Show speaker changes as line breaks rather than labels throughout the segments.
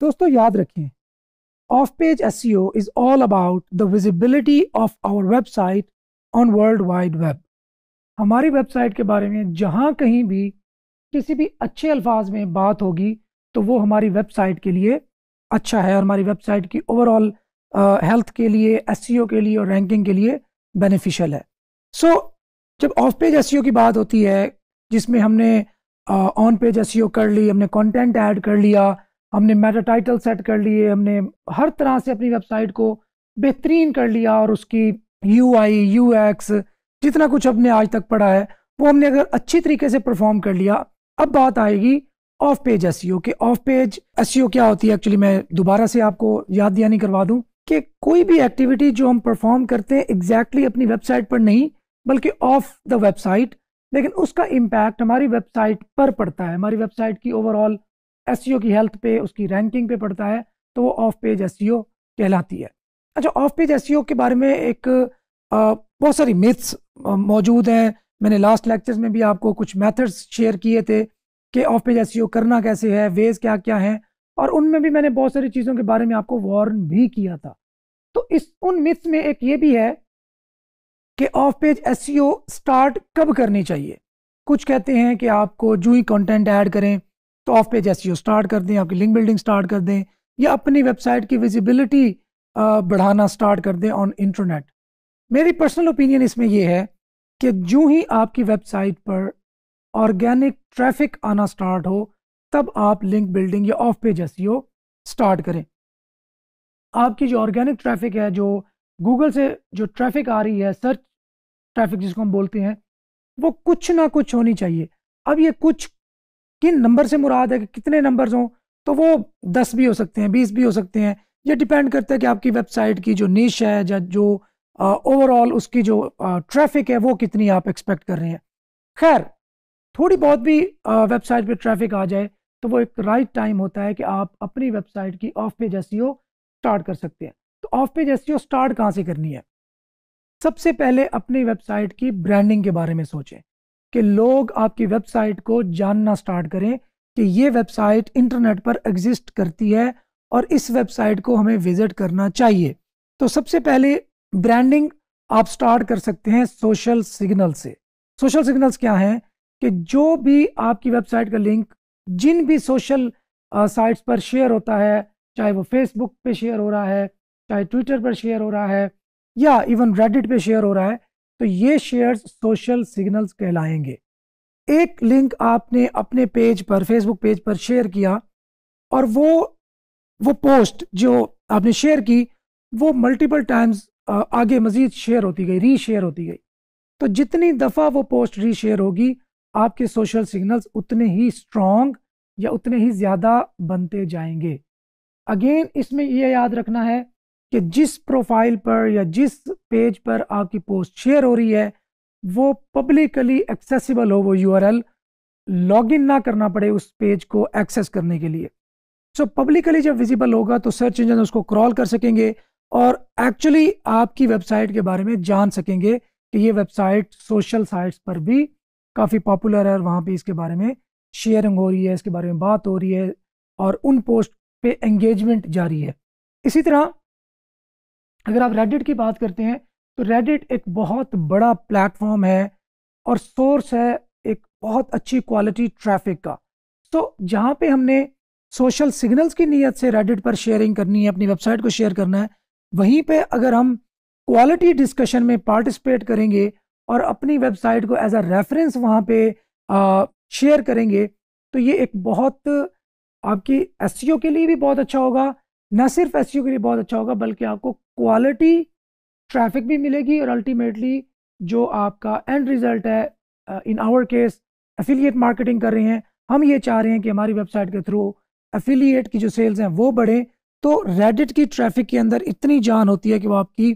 दोस्तों याद रखें Off-page SEO is all about the visibility of our website on world wide web हमारी website के बारे में जहाँ कहीं भी किसी भी अच्छे अल्फाज में बात होगी तो वो हमारी वेबसाइट के लिए अच्छा है और हमारी वेबसाइट की ओवरऑल हेल्थ के लिए एस e के लिए और रैंकिंग के लिए बेनिफिशियल है सो so, जब ऑफ पेज एस की बात होती है जिसमें हमने ऑन पेज एस कर ली हमने कंटेंट ऐड कर लिया हमने मेटा टाइटल सेट कर लिए हमने हर तरह से अपनी वेबसाइट को बेहतरीन कर लिया और उसकी यू आई यू एक्स जितना कुछ हमने आज तक पढ़ा है वो हमने अगर अच्छी तरीके से परफॉर्म कर लिया अब बात आएगी ऑफ पेज एस के ऑफ पेज एस क्या होती है एक्चुअली मैं दोबारा से आपको याद नहीं करवा दूँ कि कोई भी एक्टिविटी जो हम परफॉर्म करते हैं एग्जैक्टली exactly अपनी वेबसाइट पर नहीं बल्कि ऑफ द वेबसाइट लेकिन उसका इम्पैक्ट हमारी वेबसाइट पर पड़ता है हमारी वेबसाइट की ओवरऑल एस की हेल्थ पे उसकी रैंकिंग पे पड़ता है तो वो ऑफ पेज एस कहलाती है अच्छा ऑफ पेज एस के बारे में एक बहुत सारी मिथ्स मौजूद हैं मैंने लास्ट लेक्चर्स में भी आपको कुछ मेथड्स शेयर किए थे कि ऑफ पेज एस करना कैसे है वेज क्या क्या हैं और उनमें भी मैंने बहुत सारी चीज़ों के बारे में आपको वार्न भी किया था तो इस उन मिथ्स में एक ये भी है कि ऑफ पेज एस स्टार्ट कब करनी चाहिए कुछ कहते हैं कि आपको जू ही कॉन्टेंट ऐड करें तो ऑफ पेज एस स्टार्ट कर दें आपकी लिंक बिल्डिंग स्टार्ट कर दें या अपनी वेबसाइट की विजिबिलिटी बढ़ाना स्टार्ट कर दें ऑन इंटरनेट मेरी पर्सनल ओपिनियन इसमें यह है कि जो ही आपकी वेबसाइट पर ऑर्गेनिक ट्रैफिक आना स्टार्ट हो तब आप लिंक बिल्डिंग या ऑफ पेज एस स्टार्ट करें आपकी जो ऑर्गेनिक ट्रैफिक है जो गूगल से जो ट्रैफिक आ रही है सर्च ट्रैफिक जिसको हम बोलते हैं वो कुछ ना कुछ होनी चाहिए अब ये कुछ किन नंबर से मुराद है कि कितने नंबर्स हों तो वो दस भी हो सकते हैं बीस भी हो सकते हैं ये डिपेंड करता है कि आपकी वेबसाइट की जो नीच है या जो ओवरऑल उसकी जो ट्रैफिक है वो कितनी आप एक्सपेक्ट कर रहे हैं खैर थोड़ी बहुत भी वेबसाइट पे ट्रैफिक आ जाए तो वो एक राइट टाइम होता है कि आप अपनी वेबसाइट की ऑफ पेज एस स्टार्ट कर सकते हैं तो ऑफ पेज एस स्टार्ट कहाँ से करनी है सबसे पहले अपनी वेबसाइट की ब्रांडिंग के बारे में सोचें कि लोग आपकी वेबसाइट को जानना स्टार्ट करें कि ये वेबसाइट इंटरनेट पर एग्जिस्ट करती है और इस वेबसाइट को हमें विजिट करना चाहिए तो सबसे पहले ब्रांडिंग आप स्टार्ट कर सकते हैं सोशल सिग्नल से सोशल सिग्नल्स क्या हैं कि जो भी आपकी वेबसाइट का लिंक जिन भी सोशल साइट्स पर शेयर होता है चाहे वो फेसबुक पे शेयर हो रहा है चाहे ट्विटर पर शेयर हो रहा है या इवन रेडिट पे शेयर हो रहा है तो ये शेयर्स सोशल सिग्नल्स कहलाएंगे एक लिंक आपने अपने पेज पर फेसबुक पेज पर शेयर किया और वो वो पोस्ट जो आपने शेयर की वो मल्टीपल टाइम्स आगे मज़ीद शेयर होती गई री शेयर होती गई तो जितनी दफ़ा वो पोस्ट री शेयर होगी आपके सोशल सिग्नल्स उतने ही स्ट्रॉन्ग या उतने ही ज़्यादा बनते जाएंगे अगेन इसमें यह याद रखना है कि जिस प्रोफाइल पर या जिस पेज पर आपकी पोस्ट शेयर हो रही है वो पब्लिकली एक्सेसिबल हो वो यूआरएल लॉगिन ना करना पड़े उस पेज को एक्सेस करने के लिए सो so, पब्लिकली जब विजिबल होगा तो सर्च इंजन उसको क्रॉल कर सकेंगे और एक्चुअली आपकी वेबसाइट के बारे में जान सकेंगे कि ये वेबसाइट सोशल साइट्स पर भी काफ़ी पॉपुलर है और वहाँ पर इसके बारे में शेयरिंग हो रही है इसके बारे में बात हो रही है और उन पोस्ट पे एंगेजमेंट जारी है इसी तरह अगर आप रेडिट की बात करते हैं तो रेडिट एक बहुत बड़ा प्लेटफॉर्म है और सोर्स है एक बहुत अच्छी क्वालिटी ट्रैफिक का तो जहाँ पे हमने सोशल सिग्नल्स की नीयत से रेडिट पर शेयरिंग करनी है अपनी वेबसाइट को शेयर करना है वहीं पे अगर हम क्वालिटी डिस्कशन में पार्टिसिपेट करेंगे और अपनी वेबसाइट को एज अ रेफरेंस वहाँ पे शेयर करेंगे तो ये एक बहुत आपकी एस e के लिए भी बहुत अच्छा होगा न सिर्फ एस के लिए बहुत अच्छा होगा बल्कि आपको क्वालिटी ट्रैफिक भी मिलेगी और अल्टीमेटली जो आपका एंड रिजल्ट है in our case affiliate marketing कर रहे हैं हम ये चाह रहे हैं कि हमारी वेबसाइट के थ्रू एफिलिएट की जो सेल्स हैं वो बढ़ें तो रेडिट की ट्रैफिक के अंदर इतनी जान होती है कि वो आपकी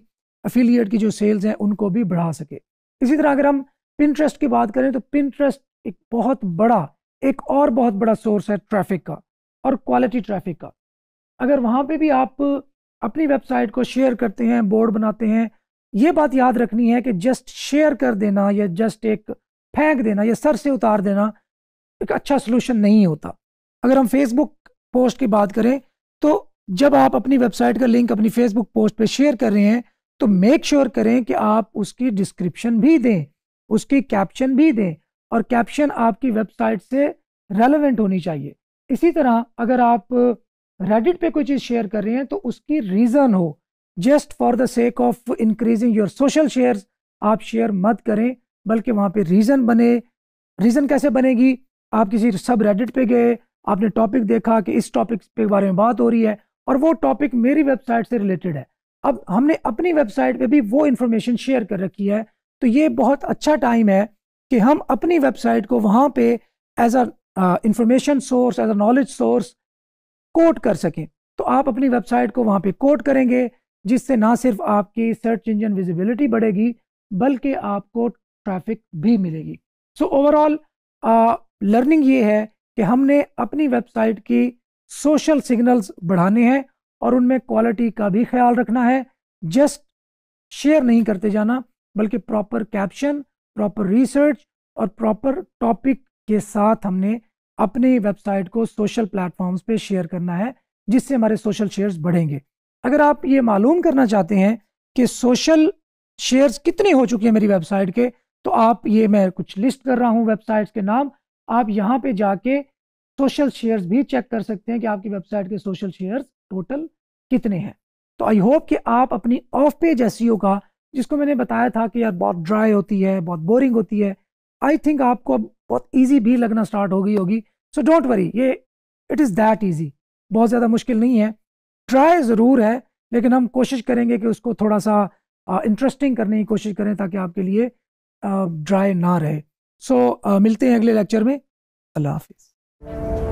एफिलिएट की जो सेल्स हैं उनको भी बढ़ा सके इसी तरह अगर हम पिंट्रस्ट की बात करें तो पिंट्रस्ट एक बहुत बड़ा एक और बहुत बड़ा सोर्स है ट्रैफिक का और क्वालिटी ट्रैफिक का अगर वहाँ पे भी आप अपनी वेबसाइट को शेयर करते हैं बोर्ड बनाते हैं ये बात याद रखनी है कि जस्ट शेयर कर देना या जस्ट एक फेंक देना या सर से उतार देना एक अच्छा सोल्यूशन नहीं होता अगर हम फेसबुक पोस्ट की बात करें तो जब आप अपनी वेबसाइट का लिंक अपनी फेसबुक पोस्ट पे शेयर कर रहे हैं तो मेक श्योर sure करें कि आप उसकी डिस्क्रिप्शन भी दें उसकी कैप्शन भी दें और कैप्शन आपकी वेबसाइट से रेलेवेंट होनी चाहिए इसी तरह अगर आप रेडिट पे कोई चीज़ शेयर कर रहे हैं तो उसकी रीज़न हो just for the sake of increasing your social shares आप शेयर मत करें बल्कि वहाँ पे रीज़न बने रीज़न कैसे बनेगी आप किसी सब रेडिट पे गए आपने टॉपिक देखा कि इस टॉपिक के बारे में बात हो रही है और वो टॉपिक मेरी वेबसाइट से रिलेटेड है अब हमने अपनी वेबसाइट पे भी वो इन्फॉर्मेशन शेयर कर रखी है तो ये बहुत अच्छा टाइम है कि हम अपनी वेबसाइट को वहाँ पे as a information source as a knowledge source quote कर सकें तो आप अपनी वेबसाइट को वहाँ पे कोट करेंगे जिससे ना सिर्फ आपकी सर्च इंजन विजिबिलिटी बढ़ेगी बल्कि आपको ट्रैफिक भी मिलेगी सो ओवरऑल लर्निंग ये है कि हमने अपनी वेबसाइट की सोशल सिग्नल्स बढ़ाने हैं और उनमें क्वालिटी का भी ख्याल रखना है जस्ट शेयर नहीं करते जाना बल्कि प्रॉपर कैप्शन प्रॉपर रिसर्च और प्रॉपर टॉपिक के साथ हमने अपनी वेबसाइट को सोशल प्लेटफॉर्म्स पे शेयर करना है जिससे हमारे सोशल शेयर्स बढ़ेंगे अगर आप ये मालूम करना चाहते हैं कि सोशल शेयर्स कितने हो चुके हैं मेरी वेबसाइट के तो आप ये मैं कुछ लिस्ट कर रहा हूँ वेबसाइट्स के नाम आप यहाँ पे जाके सोशल शेयर्स भी चेक कर सकते हैं कि आपकी वेबसाइट के सोशल शेयर्स टोटल कितने हैं तो आई होप कि आप अपनी ऑफ पेज एस का जिसको मैंने बताया था कि यार बहुत ड्राई होती है बहुत बोरिंग होती है आई थिंक आपको अब बहुत ईजी भी लगना स्टार्ट हो गई होगी सो डोंट वरी ये इट इज़ दैट ईजी बहुत ज़्यादा मुश्किल नहीं है ट्राई ज़रूर है लेकिन हम कोशिश करेंगे कि उसको थोड़ा सा इंटरेस्टिंग करने की कोशिश करें ताकि आपके लिए ड्राई ना रहे सो so, मिलते हैं अगले लेक्चर में अल्लाह हाफिज़